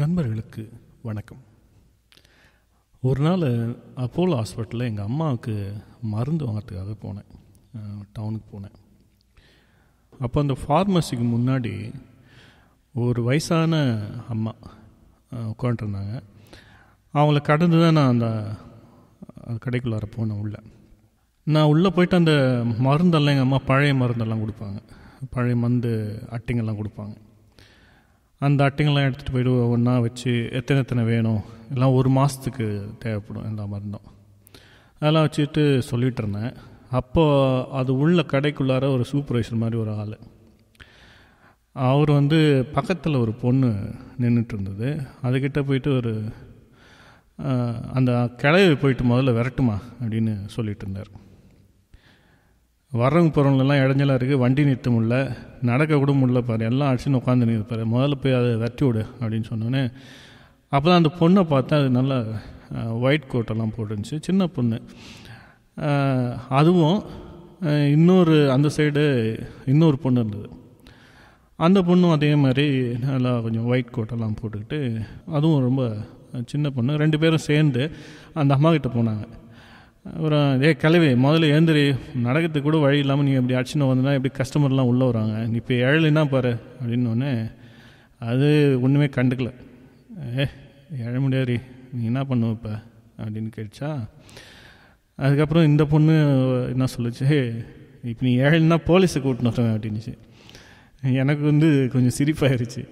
நண்பர்களுக்கு வணக்கம் ஒரு நாள் அப்போலோ ஹாஸ்பிட்டலில் எங்கள் அம்மாவுக்கு மருந்து வாங்கிறதுக்காக போனேன் டவுனுக்கு போனேன் அப்போ அந்த ஃபார்மசிக்கு முன்னாடி ஒரு வயசான அம்மா உட்காண்ட்ருந்தாங்க அவங்கள கடந்து தான் நான் அந்த கடைக்குள்ளார போனேன் உள்ளே நான் உள்ளே போயிட்டு அந்த மருந்தெல்லாம் எங்கள் அம்மா பழைய மருந்தெல்லாம் கொடுப்பாங்க பழைய மருந்து அட்டைங்கள்லாம் கொடுப்பாங்க அந்த அட்டைங்கள்லாம் எடுத்துகிட்டு போய்ட்டு ஒன்றா வச்சு எத்தனை எத்தனை வேணும் எல்லாம் ஒரு மாதத்துக்கு தேவைப்படும் எல்லா மருந்தும் அதெல்லாம் வச்சுட்டு சொல்லிகிட்டு இருந்தேன் அப்போது அது உள்ள கடைக்குள்ளார ஒரு சூப்பர்வைசர் மாதிரி ஒரு ஆள் அவர் வந்து பக்கத்தில் ஒரு பொண்ணு நின்றுட்டு இருந்தது அதுக்கிட்ட போயிட்டு ஒரு அந்த கிளையை போயிட்டு முதல்ல விரட்டுமா அப்படின்னு சொல்லிட்டு இருந்தார் வரவங்க பொருள்லாம் இடைஞ்சலாக இருக்குது வண்டி நிறுத்த முடியல நடக்க கூட முடில பாரு எல்லாம் அடிச்சுன்னு உட்காந்து நிற்பாரு முதல்ல போய் அதை வெட்டி விடு அப்படின்னு சொன்னோன்னே அப்போ தான் அந்த பொண்ணை பார்த்தா அது நல்லா ஒயிட் கோட்டெல்லாம் போட்டுருந்துச்சு சின்ன பொண்ணு அதுவும் இன்னொரு அந்த சைடு இன்னொரு பொண்ணு இருந்தது அந்த பொண்ணும் அதே மாதிரி நல்லா கொஞ்சம் ஒயிட் கோட்டெல்லாம் போட்டுக்கிட்டு அதுவும் ரொம்ப சின்ன பொண்ணு ரெண்டு பேரும் சேர்ந்து அந்த அம்மாக்கிட்ட போனாங்க அப்புறம் ஏ கழுவி முதல்ல ஏந்திரி நடக்கிறதுக்கு கூட வழி இல்லாமல் நீங்கள் இப்படி அடிச்சுன்னு வந்தனா எப்படி கஸ்டமர்லாம் உள்ளே வராங்க நீ இப்போ எழலினா பாரு அப்படின்னோடனே அது ஒன்றுமே கண்டுக்கல ஏ எழ முடியாது நீ என்ன பண்ணுவ இப்போ அப்படின்னு கேட்டுச்சா அதுக்கப்புறம் இந்த பொண்ணு என்ன சொல்லுச்சு இப்போ நீ ஏழுனா போலீஸை கூட்டினு வரேன் அப்படின்னுச்சு எனக்கு வந்து கொஞ்சம் சிரிப்பாயிருச்சு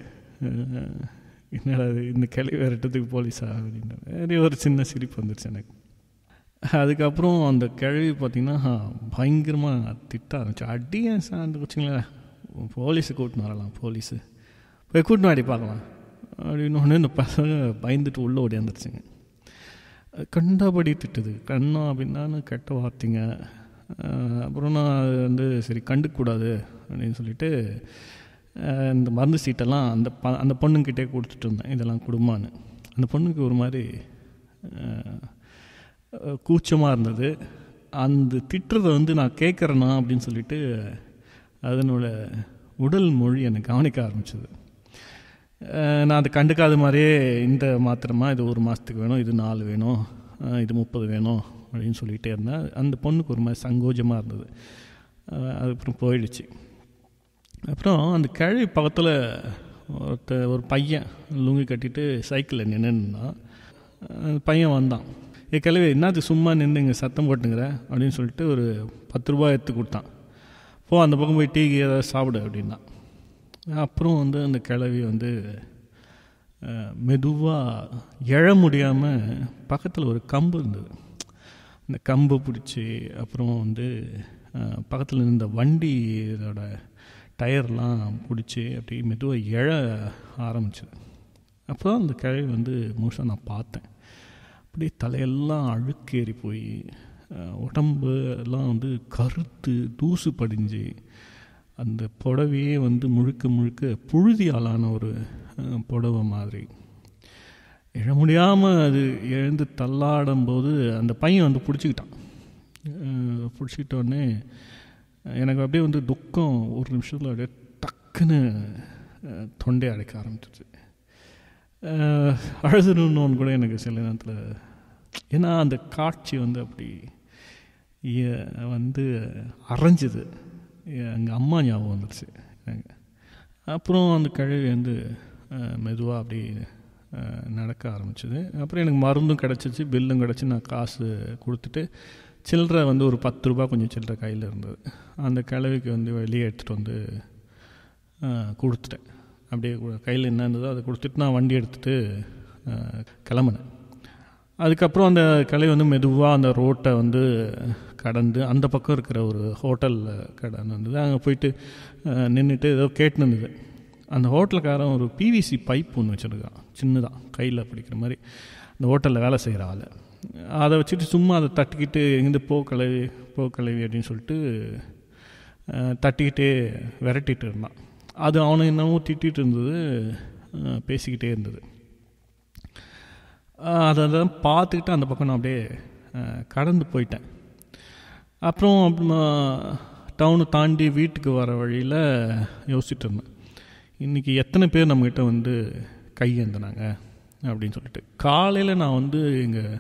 என்னடா இந்த கிளை வரட்டத்துக்கு போலீஸா அப்படின்ற ஒரு சின்ன சிரிப்பு வந்துருச்சு எனக்கு அதுக்கப்புறம் அந்த கிழவி பார்த்திங்கன்னா பயங்கரமாக திட்ட ஆரம்பிச்சு அடியே சார்ந்து வச்சுங்களேன் போலீஸு கூட்டினு வரலாம் போலீஸு போய் கூட்டினு அடி பார்க்கலாம் அப்படின்னு இந்த பசங்க பயந்துட்டு உள்ளே ஓடியாந்துருச்சுங்க கண்டபடி திட்டுது கண்ணம் அப்படின்னா கெட்ட வார்த்தைங்க அப்புறம் நான் அது வந்து சரி கண்டுக்கூடாது அப்படின்னு சொல்லிட்டு இந்த மருந்து சீட்டெல்லாம் அந்த ப அந்த பொண்ணுங்கிட்டே கொடுத்துட்டு இருந்தேன் இதெல்லாம் கொடுமான்னு அந்த பொண்ணுக்கு ஒரு மாதிரி கூச்சமாக இருந்தது அந்த திட்டுறதை வந்து நான் கேட்குறேனா அப்படின்னு சொல்லிட்டு அதனோட உடல் மொழி என்னை கவனிக்க ஆரம்பிச்சது நான் அதை கண்டுக்காத மாதிரியே இந்த மாத்திரமா இது ஒரு மாதத்துக்கு வேணும் இது நாலு வேணும் இது முப்பது வேணும் அப்படின்னு சொல்லிகிட்டே இருந்தேன் அந்த பொண்ணுக்கு ஒரு மாதிரி சங்கோஜமாக இருந்தது அதுக்கப்புறம் போயிடுச்சு அப்புறம் அந்த கிழவி பக்கத்தில் ஒருத்த ஒரு பையன் லுங்கி கட்டிட்டு சைக்கிளில் நின்றுன்னா பையன் வந்தான் ஏ கிளவி என்னாச்சு சும்மா நின்றுங்க சத்தம் போட்டுங்கிற அப்படின்னு சொல்லிட்டு ஒரு பத்து ரூபா எடுத்து கொடுத்தான் போ அந்த பக்கம் போய் டீ ஏதாவது சாப்பிடு அப்படின்னா அப்புறம் வந்து அந்த கிளவி வந்து மெதுவாக எழ முடியாமல் பக்கத்தில் ஒரு கம்பு இருந்தது அந்த கம்பு பிடிச்சி அப்புறம் வந்து பக்கத்தில் இருந்த வண்டியோட டயர்லாம் பிடிச்சி அப்படி மெதுவாக எழ ஆரம்பிச்சது அப்போ தான் அந்த கிழவி வந்து முழுசாக நான் பார்த்தேன் அப்படியே தலையெல்லாம் அழுக்கேறி போய் உடம்பு எல்லாம் வந்து கருத்து தூசு படிஞ்சு அந்த புடவையே வந்து முழுக்க முழுக்க புழுதியாலான ஒரு புடவை மாதிரி எழ முடியாமல் அது எழுந்து தள்ளாடும் போது அந்த பையன் வந்து பிடிச்சிக்கிட்டான் பிடிச்சிக்கிட்டோடனே எனக்கு அப்படியே வந்து துக்கம் ஒரு நிமிஷத்தில் அப்படியே டக்குன்னு தொண்டை அடைக்க ஆரம்பிச்சிருச்சு அழுதுணுன்னு கூட எனக்கு சில நேரத்தில் ஏன்னா அந்த காட்சி வந்து அப்படி வந்து அரைஞ்சிது எங்கள் அம்மா ஞாபகம் வந்துடுச்சு அப்புறம் அந்த கழிவு வந்து மெதுவாக அப்படி நடக்க ஆரம்பிச்சிது அப்புறம் எனக்கு மருந்தும் கிடச்சிச்சு பில்லும் கிடச்சி நான் காசு கொடுத்துட்டு சில்லறை வந்து ஒரு பத்து ரூபா கொஞ்சம் சில்லற கையில் இருந்தது அந்த கிழவிக்கு வந்து வெளியே எடுத்துகிட்டு வந்து கொடுத்துட்டேன் அப்படியே கையில் என்ன இருந்ததோ அதை கொடுத்துட்டு நான் வண்டி எடுத்துகிட்டு கிளம்புனேன் அதுக்கப்புறம் அந்த கலை வந்து மெதுவாக அந்த ரோட்டை வந்து கடந்து அந்த பக்கம் இருக்கிற ஒரு ஹோட்டலில் கடந்து வந்தது அங்கே போயிட்டு நின்றுட்டு ஏதோ கேட்டு நின்றுது அந்த ஹோட்டலுக்காரன் ஒரு பிவிசி பைப் ஒன்று வச்சுருக்கான் சின்னதாக கையில் பிடிக்கிற மாதிரி அந்த ஹோட்டலில் வேலை செய்கிற ஆள் அதை வச்சுட்டு சும்மா அதை தட்டிக்கிட்டு எங்கேருந்து போ கலவி போ கலவி அப்படின்னு சொல்லிட்டு தட்டிக்கிட்டே விரட்டிகிட்டு இருந்தான் அது அவனை என்னவோ திட்டிகிட்டு இருந்தது பேசிக்கிட்டே இருந்தது அதை தான் பார்த்துக்கிட்டு அந்த பக்கம் நான் அப்படியே கடந்து போயிட்டேன் அப்புறம் டவுனை தாண்டி வீட்டுக்கு வர வழியில் யோசிச்சுட்டு இருந்தேன் இன்றைக்கி எத்தனை பேர் நம்மக்கிட்ட வந்து கையேந்தினாங்க அப்படின்னு சொல்லிட்டு காலையில் நான் வந்து எங்கள்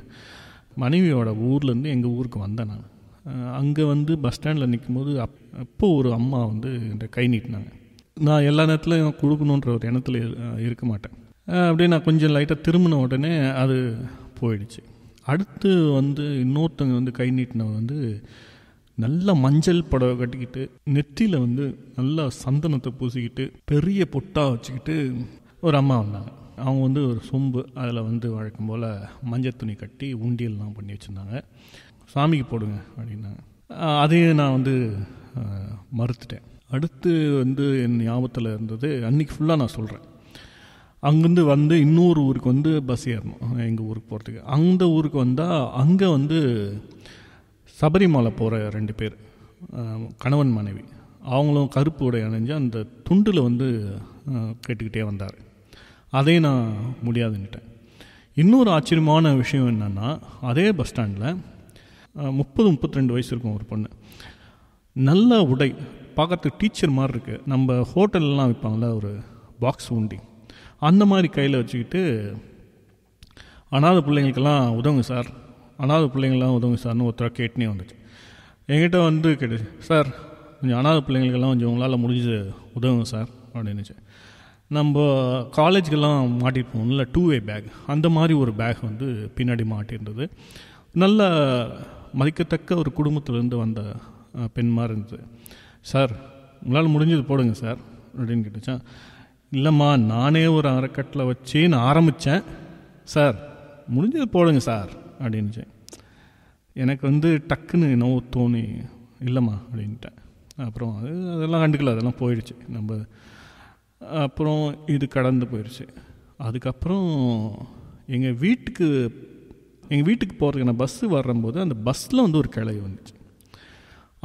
மனைவியோட ஊர்லேருந்து எங்கள் ஊருக்கு வந்தேன் நான் அங்கே வந்து பஸ் ஸ்டாண்டில் நிற்கும் போது அப் அப்போது ஒரு அம்மா வந்து என்கிட்ட கை நீட்டினாங்க நான் எல்லா நேரத்துலையும் கொடுக்கணுன்ற ஒரு எண்ணத்தில் இருக்க மாட்டேன் அப்படியே நான் கொஞ்சம் லைட்டாக திரும்பின உடனே அது போயிடுச்சு அடுத்து வந்து இன்னொருத்தவங்க வந்து கை நீட்டின வந்து நல்ல மஞ்சள் புடவை கட்டிக்கிட்டு நெற்றியில் வந்து நல்லா சந்தனத்தை பூசிக்கிட்டு பெரிய பொட்டாக வச்சுக்கிட்டு ஒரு அம்மா வந்தாங்க அவங்க வந்து ஒரு சொம்பு அதில் வந்து வழக்கம் போல் மஞ்சள் துணி கட்டி உண்டியல்லாம் பண்ணி வச்சுருந்தாங்க சாமிக்கு போடுங்க அப்படின்னாங்க அதையும் நான் வந்து மறுத்துட்டேன் அடுத்து வந்து என் ஞாபகத்தில் இருந்தது அன்றைக்கி ஃபுல்லாக நான் சொல்கிறேன் அங்கேருந்து வந்து இன்னொரு ஊருக்கு வந்து பஸ் ஏறணும் எங்கள் ஊருக்கு போகிறதுக்கு அந்த ஊருக்கு வந்தால் அங்கே வந்து சபரிமலை போகிற ரெண்டு பேர் கணவன் மனைவி அவங்களும் கருப்பு உடை அணிஞ்சு அந்த துண்டில் வந்து கேட்டுக்கிட்டே வந்தார் அதே நான் முடியாதுன்னுட்டேன் இன்னொரு ஆச்சரியமான விஷயம் என்னென்னா அதே பஸ் ஸ்டாண்டில் முப்பது முப்பத்தி ரெண்டு வயசு இருக்கும் ஒரு பொண்ணு நல்ல உடை பார்க்குறதுக்கு டீச்சர் மாதிரி இருக்குது நம்ம ஹோட்டல்லாம் விற்பாங்கள ஒரு பாக்ஸ் உண்டி அந்த மாதிரி கையில் வச்சுக்கிட்டு அனாத பிள்ளைங்களுக்கெல்லாம் உதவுங்க சார் அனாத பிள்ளைங்கள்லாம் உதவுங்க சார்னு ஒருத்தராக கேட்டுனே வந்துச்சு என்கிட்ட வந்து கேட்டு சார் கொஞ்சம் அனாத பிள்ளைங்களுக்கெல்லாம் கொஞ்சம் உங்களால் முடிஞ்சு உதவுங்க சார் அப்படின்னுச்சு நம்ம காலேஜுக்கெல்லாம் மாட்டிட்டு போகணும்ல டூ வே பேக் அந்த மாதிரி ஒரு பேக் வந்து பின்னாடி மாட்டியிருந்தது நல்ல மதிக்கத்தக்க ஒரு குடும்பத்திலேருந்து வந்த பெண்மாக இருந்தது சார் உங்களால் முடிஞ்சது போடுங்க சார் அப்படின்னு கேட்டுச்சான் இல்லைம்மா நானே ஒரு அறக்கட்டில் வச்சு நான் ஆரம்பித்தேன் சார் முடிஞ்சது போடுங்க சார் அப்படின்ச்சேன் எனக்கு வந்து டக்குன்னு நோ தோணி இல்லைம்மா அப்படின்ட்டேன் அப்புறம் அது அதெல்லாம் கண்டுக்கல அதெல்லாம் போயிடுச்சு நம்ம அப்புறம் இது கடந்து போயிடுச்சு அதுக்கப்புறம் எங்கள் வீட்டுக்கு எங்கள் வீட்டுக்கு போகிறதுக்கான பஸ்ஸு வர்றம்போது அந்த பஸ்ஸில் வந்து ஒரு கிளவி வந்துச்சு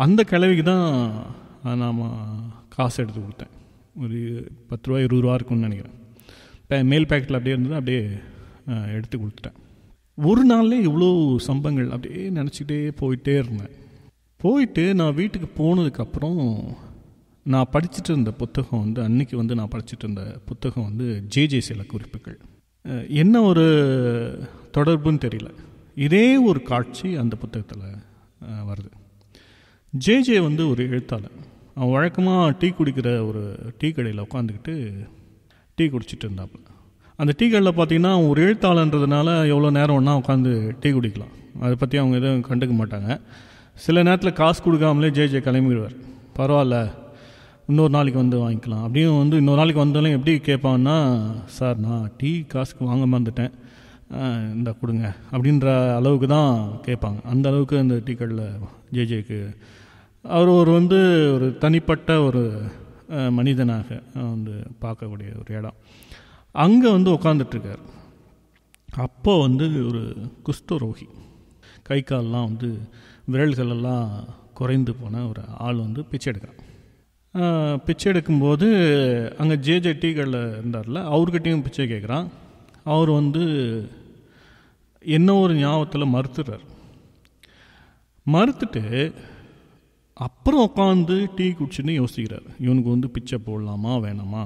அந்த கிளவிக்கு தான் நான் காசு எடுத்து கொடுத்தேன் ஒரு பத்து ரூபா இருபது ரூபா இருக்குன்னு நினைக்கிறேன் இப்போ மேல் பேக்கெட்டில் அப்படியே இருந்தது அப்படியே எடுத்து கொடுத்துட்டேன் ஒரு நாள்லேயே இவ்வளோ சம்பங்கள் அப்படியே நினச்சிக்கிட்டே போயிட்டே இருந்தேன் போயிட்டு நான் வீட்டுக்கு போனதுக்கப்புறம் நான் படிச்சுட்டு இருந்த புத்தகம் வந்து அன்னைக்கு வந்து நான் படிச்சுட்டு இருந்த புத்தகம் வந்து ஜேஜே சில குறிப்புகள் என்ன ஒரு தொடர்புன்னு தெரியல இதே ஒரு காட்சி அந்த புத்தகத்தில் வருது ஜேஜே வந்து ஒரு எழுத்தாளர் அவன் வழக்கமாக டீ குடிக்கிற ஒரு டீ கடையில் உட்காந்துக்கிட்டு டீ குடிச்சிட்டு இருந்தாப்புல அந்த டீ கடையில் பார்த்தீங்கன்னா ஒரு எழுத்தாளன்றதுனால எவ்வளோ நேரம் ஒன்றா உட்காந்து டீ குடிக்கலாம் அதை பற்றி அவங்க எதுவும் கண்டுக்க மாட்டாங்க சில நேரத்தில் காசு கொடுக்காமலே ஜே ஜே கிளம்பிடுவார் பரவாயில்ல இன்னொரு நாளைக்கு வந்து வாங்கிக்கலாம் அப்படியும் வந்து இன்னொரு நாளைக்கு வந்தாலும் எப்படி கேட்பான்னா சார் நான் டீ காசுக்கு வாங்க மறந்துட்டேன் இந்த கொடுங்க அப்படின்ற அளவுக்கு தான் கேட்பாங்க அந்த அளவுக்கு அந்த டீ கடையில் ஜேஜேக்கு அவர் ஒரு வந்து ஒரு தனிப்பட்ட ஒரு மனிதனாக வந்து பார்க்கக்கூடிய ஒரு இடம் அங்கே வந்து உட்காந்துட்ருக்கார் அப்போ வந்து ஒரு குஷ்டரோகி கை கால்லாம் வந்து விரல்களெல்லாம் குறைந்து போன ஒரு ஆள் வந்து பிச்சை எடுக்கிறான் பிச்சை எடுக்கும்போது அங்கே ஜேஜே ஜே கடையில் இருந்தார்ல அவர்கிட்டையும் பிச்சை கேட்குறான் அவர் வந்து என்ன ஒரு ஞாபகத்தில் மறுத்துடுறார் மறுத்துட்டு அப்புறம் உட்காந்து டீ குடிச்சுன்னு யோசிக்கிறார் இவனுக்கு வந்து பிச்சை போடலாமா வேணாமா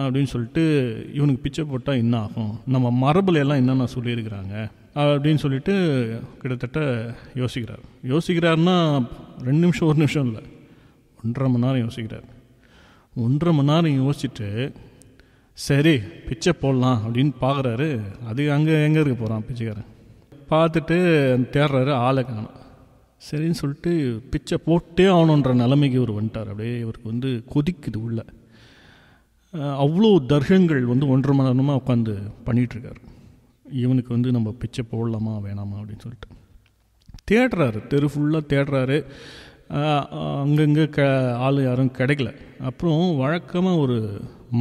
அப்படின்னு சொல்லிட்டு இவனுக்கு பிச்சை போட்டால் என்ன ஆகும் நம்ம மரபுல எல்லாம் என்னென்ன சொல்லியிருக்கிறாங்க அப்படின்னு சொல்லிட்டு கிட்டத்தட்ட யோசிக்கிறார் யோசிக்கிறாருன்னா ரெண்டு நிமிஷம் ஒரு நிமிஷம் இல்லை ஒன்றரை மணி நேரம் யோசிக்கிறார் ஒன்றரை மணி நேரம் யோசிச்சுட்டு சரி பிச்சை போடலாம் அப்படின்னு பார்க்குறாரு அது அங்கே எங்கே இருக்க போகிறான் பிச்சைக்காரன் பார்த்துட்டு தேடுறாரு ஆளை காணும் சரின்னு சொல்லிட்டு பிச்சை போட்டே ஆகணுன்ற நிலைமைக்கு இவர் வந்துட்டார் அப்படியே இவருக்கு வந்து கொதிக்குது உள்ள அவ்வளோ தர்கங்கள் வந்து ஒன்றரை மணி நேரமாக உட்காந்து பண்ணிகிட்ருக்கார் இவனுக்கு வந்து நம்ம பிச்சை போடலாமா வேணாமா அப்படின்னு சொல்லிட்டு தேடுறாரு தெரு ஃபுல்லாக தேடுறாரு அங்கங்கே க ஆள் யாரும் கிடைக்கல அப்புறம் வழக்கமாக ஒரு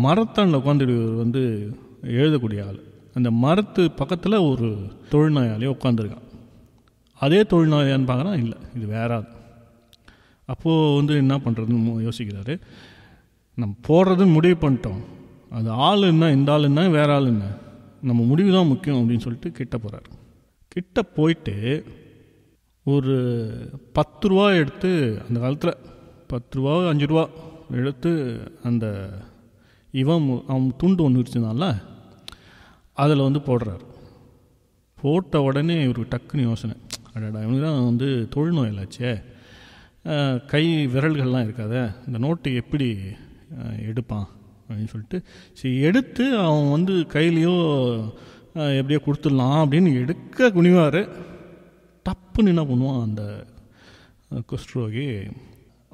மரத்தாண்டில் உட்காந்துடுவர் வந்து எழுதக்கூடிய ஆள் அந்த மரத்து பக்கத்தில் ஒரு தொழில்நோயாளியை உட்காந்துருக்கான் அதே தொழுநோயான்னு பார்க்குறா இல்லை இது வேறாது அப்போது வந்து என்ன பண்ணுறதுன்னு யோசிக்கிறாரு நம்ம போடுறது முடிவு பண்ணிட்டோம் அது ஆள் என்ன இந்த ஆள் என்ன வேற ஆள் என்ன நம்ம முடிவு தான் முக்கியம் அப்படின்னு சொல்லிட்டு கிட்ட போகிறார் கிட்ட போயிட்டு ஒரு பத்து ரூபா எடுத்து அந்த காலத்தில் பத்து ரூபா அஞ்சு ரூபா எடுத்து அந்த இவன் அவன் துண்டு ஒன்று வச்சுருந்தான்ல அதில் வந்து போடுறார் போட்ட உடனே இவருக்கு டக்குன்னு யோசனை அடடா தான் வந்து தொழுநோய் இல்லாச்சே கை விரல்கள்லாம் இருக்காத இந்த நோட்டு எப்படி எடுப்பான் அப்படின்னு சொல்லிட்டு சரி எடுத்து அவன் வந்து கையிலையோ எப்படியோ கொடுத்துடலாம் அப்படின்னு எடுக்க குனிவார் டப்புன்னு என்ன பண்ணுவான் அந்த குஸ்ட்ரோகி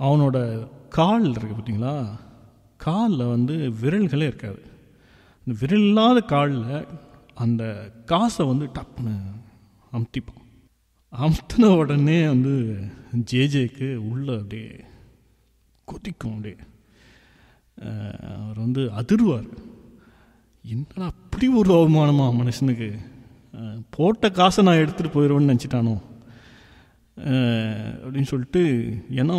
அவனோட கால் இருக்குது பார்த்தீங்களா காலில் வந்து விரல்களே இருக்காது இந்த விரல் இல்லாத காலில் அந்த காசை வந்து டப்புன்னு அமுத்திப்பான் அமுத்தின உடனே வந்து ஜேஜேக்கு உள்ளே அப்படியே கொதிக்கும் அப்படியே அவர் வந்து அதிர்வார் என்னடா அப்படி ஒரு அவமானமா மனுஷனுக்கு போட்ட காசை நான் எடுத்துகிட்டு போயிடுவேன்னு நினச்சிட்டானோ அப்படின்னு சொல்லிட்டு ஏன்னா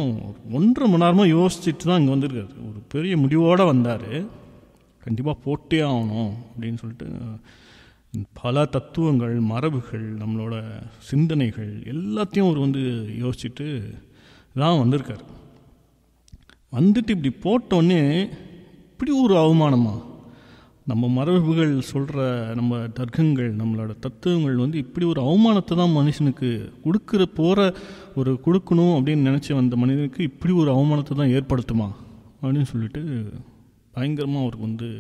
ஒன்றரை மணி நேரமாக யோசிச்சுட்டு தான் இங்கே வந்திருக்காரு ஒரு பெரிய முடிவோடு வந்தார் கண்டிப்பாக போட்டே ஆகணும் அப்படின்னு சொல்லிட்டு பல தத்துவங்கள் மரபுகள் நம்மளோட சிந்தனைகள் எல்லாத்தையும் அவர் வந்து யோசிச்சுட்டு தான் வந்திருக்கார் வந்துட்டு இப்படி போட்டோன்னே இப்படி ஒரு அவமானமா நம்ம மரபுகள் சொல்கிற நம்ம தர்க்கங்கள் நம்மளோட தத்துவங்கள் வந்து இப்படி ஒரு அவமானத்தை தான் மனுஷனுக்கு கொடுக்குற போகிற ஒரு கொடுக்கணும் அப்படின்னு நினச்சி வந்த மனிதனுக்கு இப்படி ஒரு அவமானத்தை தான் ஏற்படுத்துமா அப்படின்னு சொல்லிட்டு பயங்கரமாக அவருக்கு வந்து